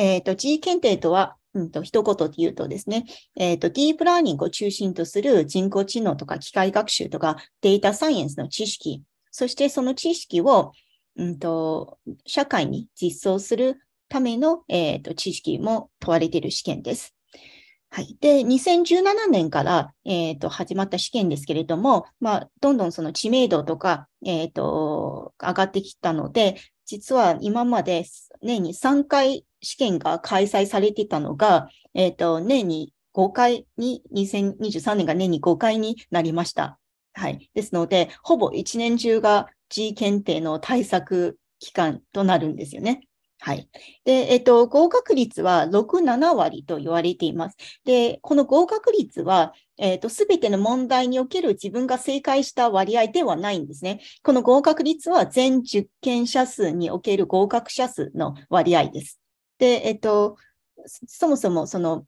えっ、ー、と、G 検定とは、うんと、一言で言うとですね、えっ、ー、と、ディープラーニングを中心とする人工知能とか機械学習とかデータサイエンスの知識、そしてその知識を、うんと、社会に実装するための、えっ、ー、と、知識も問われている試験です。はい。で、2017年から、えっ、ー、と、始まった試験ですけれども、まあ、どんどんその知名度とか、えっ、ー、と、上がってきたので、実は今まで年に3回試験が開催されてたのが、えっ、ー、と、年に5回に、2023年が年に5回になりました。はい。ですので、ほぼ1年中が G 検定の対策期間となるんですよね。はい。で、えっと、合格率は6、7割と言われています。で、この合格率は、えっと、すべての問題における自分が正解した割合ではないんですね。この合格率は全受験者数における合格者数の割合です。で、えっと、そもそもその、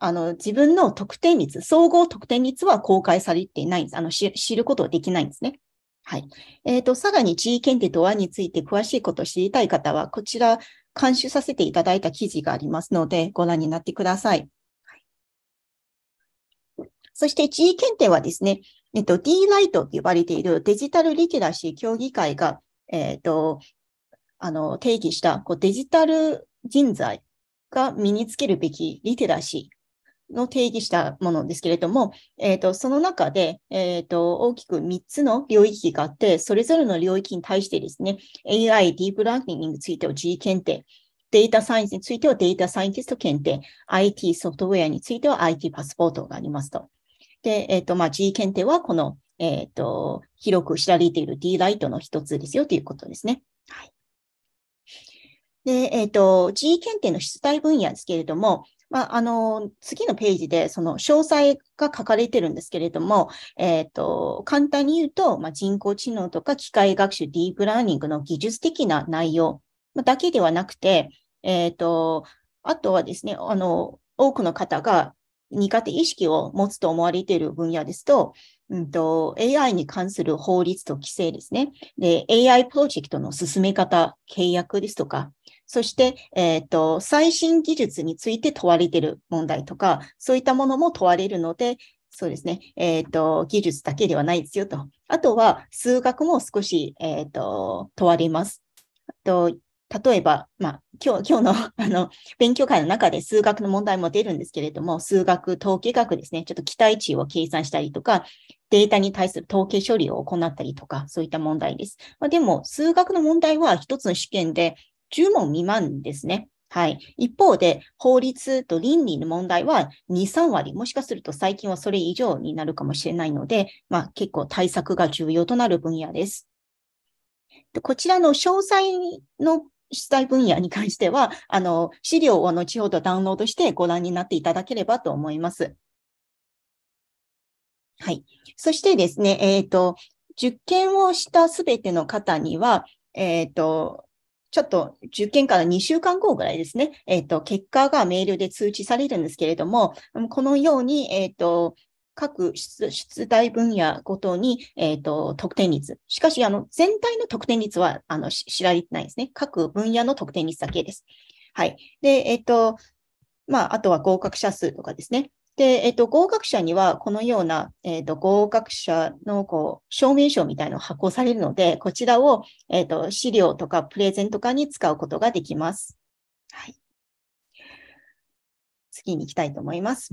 あの、自分の得点率、総合得点率は公開されていないんです。あの、知ることはできないんですね。はい。えっ、ー、と、さらに地位検定とはについて詳しいことを知りたい方は、こちら、監修させていただいた記事がありますので、ご覧になってください。はい、そして、地位検定はですね、えっ、ー、と、D ライトと呼ばれているデジタルリテラシー協議会が、えっ、ー、と、あの、定義したこうデジタル人材が身につけるべきリテラシーの定義したものですけれども、えーと、その中で、えーと、と大きく3つの領域があって、それぞれの領域に対してですね、AI、ディープラーニングについては G 検定、データサイエンスについてはデータサイエンティスト検定、IT ソフトウェアについては IT パスポートがありますと。で、えっ、ー、と、まあ、G 検定はこの、えっ、ー、と、広く知られている D ライトの一つですよということですね。はい。で、えっ、ー、と、GE 検定の出題分野ですけれども、まあ、あの、次のページで、その詳細が書かれてるんですけれども、えっ、ー、と、簡単に言うと、まあ、人工知能とか機械学習、ディープラーニングの技術的な内容だけではなくて、えっ、ー、と、あとはですね、あの、多くの方が苦手意識を持つと思われている分野ですと、うんと、AI に関する法律と規制ですね。で、AI プロジェクトの進め方、契約ですとか、そして、えっ、ー、と、最新技術について問われている問題とか、そういったものも問われるので、そうですね。えっ、ー、と、技術だけではないですよと。あとは、数学も少し、えっ、ー、と、問われます。と例えば、まあ、今日、今日の、あの、勉強会の中で数学の問題も出るんですけれども、数学、統計学ですね。ちょっと期待値を計算したりとか、データに対する統計処理を行ったりとか、そういった問題です。まあ、でも、数学の問題は一つの試験で10問未満ですね。はい。一方で、法律と倫理の問題は2、3割、もしかすると最近はそれ以上になるかもしれないので、まあ結構対策が重要となる分野です。でこちらの詳細の主体分野に関しては、あの、資料を後ほどダウンロードしてご覧になっていただければと思います。はい。そしてですね、えっ、ー、と、受験をしたすべての方には、えっ、ー、と、ちょっと受験から2週間後ぐらいですね、えっ、ー、と、結果がメールで通知されるんですけれども、このように、えっ、ー、と、各出題分野ごとに、えっ、ー、と、得点率。しかし、あの、全体の得点率は、あの、知られてないですね。各分野の得点率だけです。はい。で、えっ、と、まあ、あとは合格者数とかですね。で、えっと、合格者には、このような、えっと、合格者の、こう、証明書みたいのを発行されるので、こちらを、えっと、資料とかプレゼント化に使うことができます。はい。次に行きたいと思います。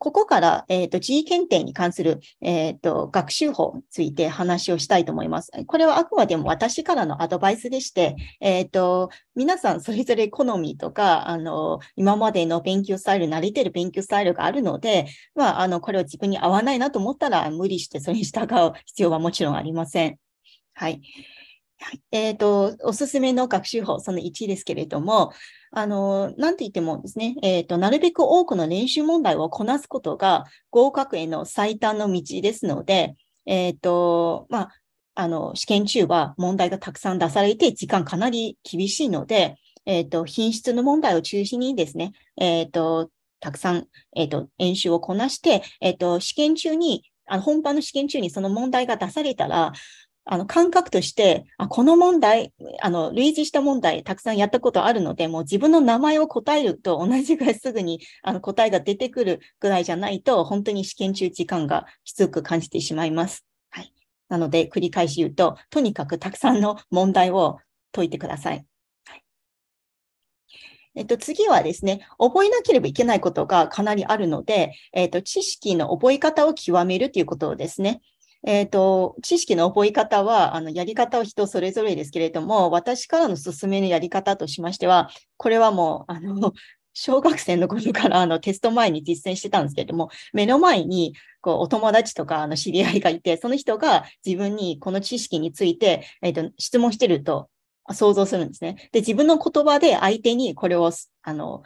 ここから、えっ、ー、と、G 検定に関する、えっ、ー、と、学習法について話をしたいと思います。これはあくまでも私からのアドバイスでして、えっ、ー、と、皆さんそれぞれ好みとか、あの、今までの勉強スタイル、慣れてる勉強スタイルがあるので、まあ、あの、これを自分に合わないなと思ったら、無理してそれに従う必要はもちろんありません。はい。えっ、ー、と、おすすめの学習法、その1ですけれども、あの、なんて言ってもですね、えっ、ー、と、なるべく多くの練習問題をこなすことが合格への最短の道ですので、えっ、ー、と、まあ、あの、試験中は問題がたくさん出されて、時間かなり厳しいので、えっ、ー、と、品質の問題を中心にですね、えっ、と、たくさん、えっ、と、演習をこなして、えっ、と、試験中にあの本番の試験中にその問題が出されたら、あの、感覚として、あ、この問題、あの、類似した問題、たくさんやったことあるので、もう自分の名前を答えると同じぐらいすぐに、あの、答えが出てくるぐらいじゃないと、本当に試験中時間がきつく感じてしまいます。はい。なので、繰り返し言うと、とにかくたくさんの問題を解いてください。はい、えっと、次はですね、覚えなければいけないことがかなりあるので、えっと、知識の覚え方を極めるということですね。えっ、ー、と、知識の覚え方は、あの、やり方は人それぞれですけれども、私からの勧めのやり方としましては、これはもう、あの、小学生の頃からあのテスト前に実践してたんですけれども、目の前にこうお友達とかあの知り合いがいて、その人が自分にこの知識について、えーと、質問してると想像するんですね。で、自分の言葉で相手にこれをあの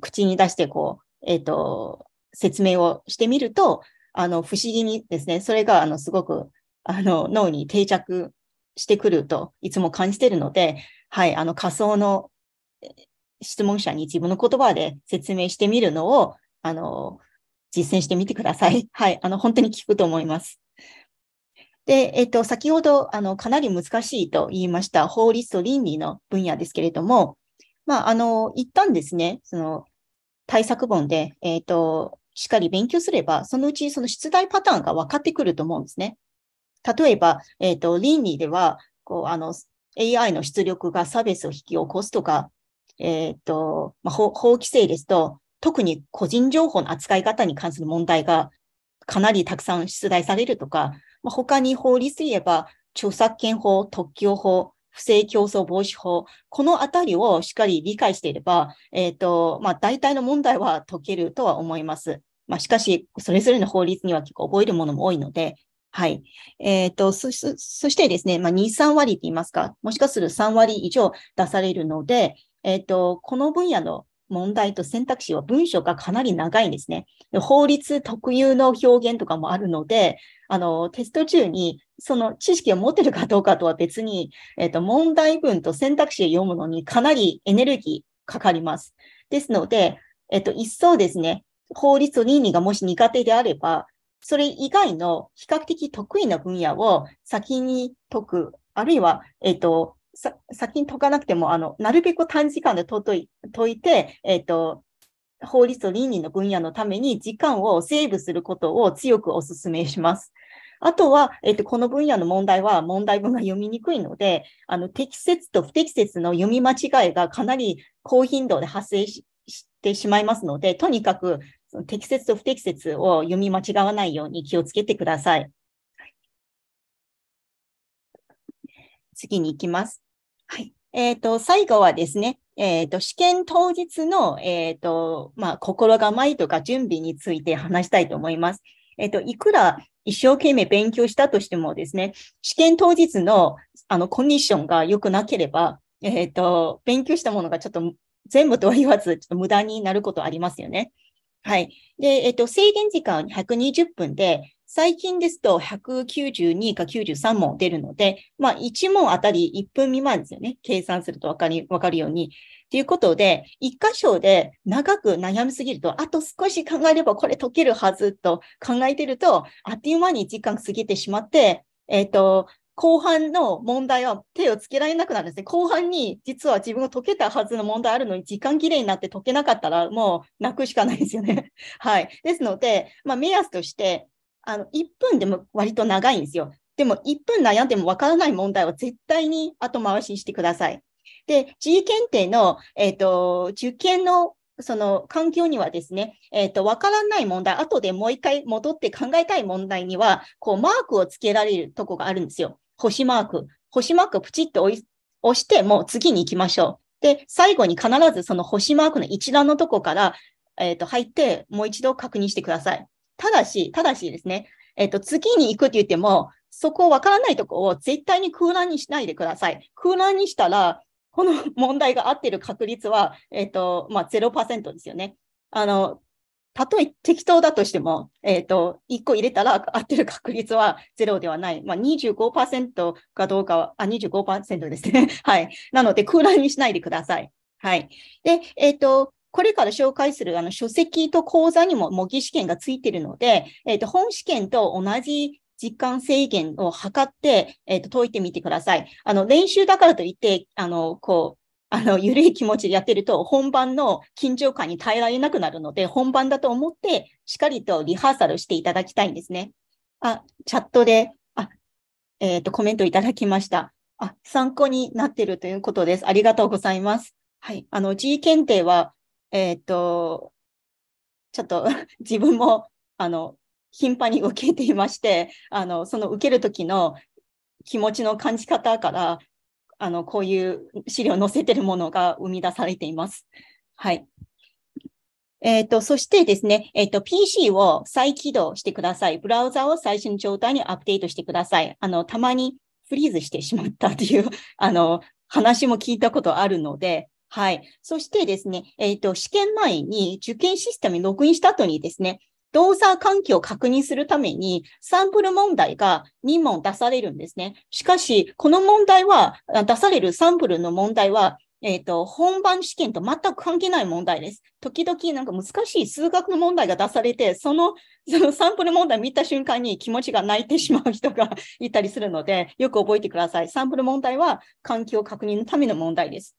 口に出してこう、えっ、ー、と、説明をしてみると、あの、不思議にですね、それが、あの、すごく、あの、脳に定着してくるといつも感じているので、はい、あの、仮想の質問者に自分の言葉で説明してみるのを、あの、実践してみてください。はい、あの、本当に効くと思います。で、えっと、先ほど、あの、かなり難しいと言いました、法律と倫理の分野ですけれども、まあ、あの、一旦ですね、その、対策本で、えっと、しっかり勉強すれば、そのうちその出題パターンが分かってくると思うんですね。例えば、えっ、ー、と、倫理では、こう、あの、AI の出力が差別を引き起こすとか、えっ、ー、と、まあ、法規制ですと、特に個人情報の扱い方に関する問題がかなりたくさん出題されるとか、まあ、他に法律で言えば、著作権法、特許法、不正競争防止法、このあたりをしっかり理解していれば、えっ、ー、と、まあ、大体の問題は解けるとは思います。まあ、しかし、それぞれの法律には結構覚えるものも多いので、はい。えっ、ー、とそ、そしてですね、まあ、2、3割って言いますか、もしかする3割以上出されるので、えっ、ー、と、この分野の問題と選択肢は文章がかなり長いんですね。法律特有の表現とかもあるので、あの、テスト中にその知識を持ってるかどうかとは別に、えっ、と、問題文と選択肢を読むのにかなりエネルギーかかります。ですので、えっ、と、一層ですね、法律と倫理がもし苦手であれば、それ以外の比較的得意な分野を先に解く、あるいは、えっ、と、さ先に解かなくても、あの、なるべく短時間で解いて、えっ、ー、と、法律と倫理の分野のために時間をセーブすることを強くお勧めします。あとは、えっと、この分野の問題は問題文が読みにくいので、あの、適切と不適切の読み間違いがかなり高頻度で発生してしまいますので、とにかく適切と不適切を読み間違わないように気をつけてください。次に行きます。はい。えっ、ー、と、最後はですね、えっ、ー、と、試験当日の、えっ、ー、と、まあ、心構えとか準備について話したいと思います。えっ、と、いくら一生懸命勉強したとしてもですね、試験当日の、あの、コンディションが良くなければ、えっ、と、勉強したものがちょっと全部とは言わず、ちょっと無駄になることありますよね。はい。で、えっ、と、制限時間120分で、最近ですと192か93問出るので、まあ、1問あたり1分未満ですよね。計算するとわかり、わかるように。ということで、1箇所で長く悩みすぎると、あと少し考えればこれ解けるはずと考えてると、あっという間に時間過ぎてしまって、えっ、ー、と、後半の問題は手をつけられなくなるんですね。後半に実は自分が解けたはずの問題あるのに時間切れになって解けなかったらもう泣くしかないですよね。はい。ですので、まあ目安としてあの、1分でも割と長いんですよ。でも、1分悩んでもわからない問題は絶対に後回しにしてください。で、G 検定の、えっ、ー、と、受験のその環境にはですね、えっ、ー、と、わからない問題、後でもう一回戻って考えたい問題には、こう、マークをつけられるとこがあるんですよ。星マーク。星マークプチッと押して、もう次に行きましょう。で、最後に必ずその星マークの一覧のとこから、えっ、ー、と、入って、もう一度確認してください。ただし、ただしですね、えっ、ー、と、次に行くって言っても、そこわからないとこを絶対に空欄にしないでください。空欄にしたら、この問題が合ってる確率は、えっ、ー、と、まあ、0%ですよね。あの、たとえ適当だとしても、えっ、ー、と、1個入れたら合ってる確率はゼロではない。まあ25、25%かどうかは、あ、25%ですね。はい。なので、空欄にしないでください。はい。で、えっ、ー、と、これから紹介するあの書籍と講座にも模擬試験がついているので、えっ、ー、と、本試験と同じ実感制限を測って、えっ、ー、と、解いてみてください。あの、練習だからといって、あの、こう、あの、ゆ るい気持ちでやってると、本番の緊張感に耐えられなくなるので、本番だと思って、しっかりとリハーサルしていただきたいんですね。あ、チャットで、あ、えっ、ー、と、コメントいただきました。あ、参考になってるということです。ありがとうございます。はい。あの、G 検定は、えー、っと、ちょっと 自分も、あの、頻繁に受けていまして、あの、その受ける時の気持ちの感じ方から、あの、こういう資料を載せてるものが生み出されています。はい。えっ、ー、と、そしてですね、えっ、ー、と、PC を再起動してください。ブラウザを最新状態にアップデートしてください。あの、たまにフリーズしてしまったという、あの、話も聞いたことあるので、はい。そしてですね、えっ、ー、と、試験前に受験システムにログインした後にですね、動作環境を確認するためにサンプル問題が2問出されるんですね。しかし、この問題は、出されるサンプルの問題は、えっ、ー、と、本番試験と全く関係ない問題です。時々なんか難しい数学の問題が出されて、その、そのサンプル問題を見た瞬間に気持ちが泣いてしまう人が いたりするので、よく覚えてください。サンプル問題は環境確認のための問題です。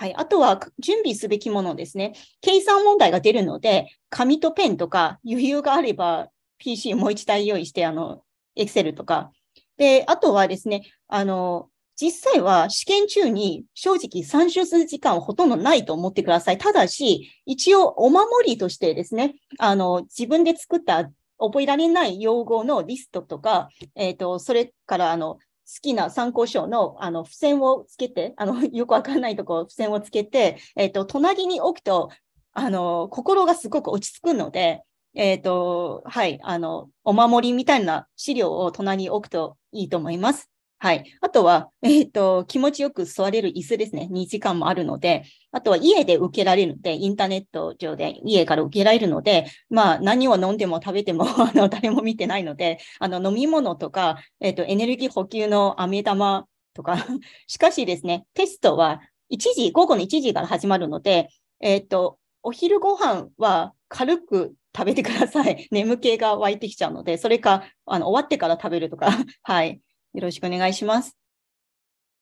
はい。あとは、準備すべきものですね。計算問題が出るので、紙とペンとか余裕があれば、PC もう一台用意して、あの、Excel とか。で、あとはですね、あの、実際は試験中に正直参集する時間はほとんどないと思ってください。ただし、一応お守りとしてですね、あの、自分で作った覚えられない用語のリストとか、えっ、ー、と、それから、あの、好きな参考書のあの付箋をつけて、あの よくわかんないとこ付箋をつけて、えっ、ー、と、隣に置くと、あの、心がすごく落ち着くので、えっ、ー、と、はい、あの、お守りみたいな資料を隣に置くといいと思います。はい。あとは、えっ、ー、と、気持ちよく座れる椅子ですね。2時間もあるので、あとは家で受けられるので、インターネット上で家から受けられるので、まあ、何を飲んでも食べても あの、誰も見てないので、あの、飲み物とか、えっ、ー、と、エネルギー補給の飴玉とか しかしですね、テストは1時、午後の1時から始まるので、えっ、ー、と、お昼ご飯は軽く食べてください。眠気が湧いてきちゃうので、それか、あの、終わってから食べるとか、はい。よろしくお願いします。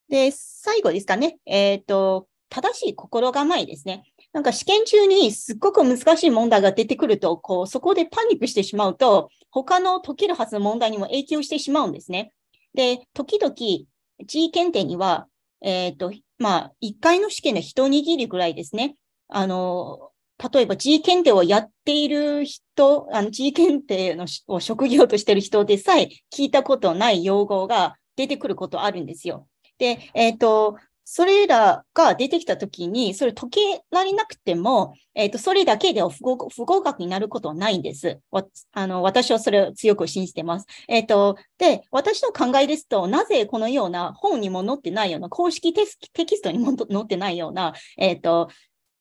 で、最後ですかね。えっ、ー、と、正しい心構えですね。なんか試験中にすっごく難しい問題が出てくると、こう、そこでパニックしてしまうと、他の解けるはずの問題にも影響してしまうんですね。で、時々、地位検定には、えっ、ー、と、まあ、1回の試験の一握りぐらいですね。あの、例えば G 検定をやっている人、あの G 検定のを職業としている人でさえ聞いたことない用語が出てくることあるんですよ。で、えっ、ー、と、それらが出てきたときに、それ解けられなくても、えっ、ー、と、それだけでは不合不合格になることはないんです。わあの私はそれを強く信じてます。えっ、ー、と、で、私の考えですと、なぜこのような本にも載ってないような、公式テキストにも載ってないような、えっ、と、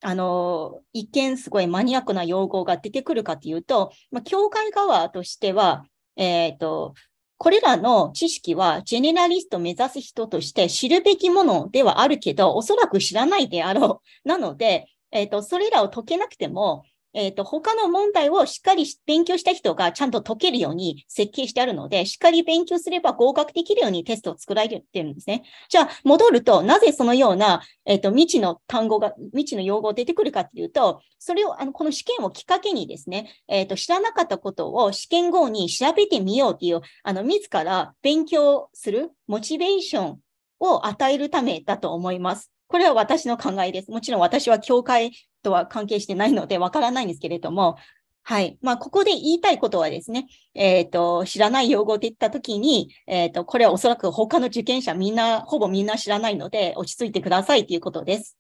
あの、一見すごいマニアックな用語が出てくるかというと、まあ、教会側としては、えっ、ー、と、これらの知識はジェネラリストを目指す人として知るべきものではあるけど、おそらく知らないであろう。なので、えっ、ー、と、それらを解けなくても、えっ、ー、と、他の問題をしっかり勉強した人がちゃんと解けるように設計してあるので、しっかり勉強すれば合格できるようにテストを作られてるんですね。じゃあ、戻ると、なぜそのような、えっ、ー、と、未知の単語が、未知の用語が出てくるかっていうと、それを、あの、この試験をきっかけにですね、えっ、ー、と、知らなかったことを試験後に調べてみようっていう、あの、自ら勉強するモチベーションを与えるためだと思います。これは私の考えです。もちろん私は教会とは関係してないのでわからないんですけれども、はい。まあ、ここで言いたいことはですね、えっ、ー、と、知らない用語って言ったときに、えっ、ー、と、これはおそらく他の受験者みんな、ほぼみんな知らないので、落ち着いてくださいということです。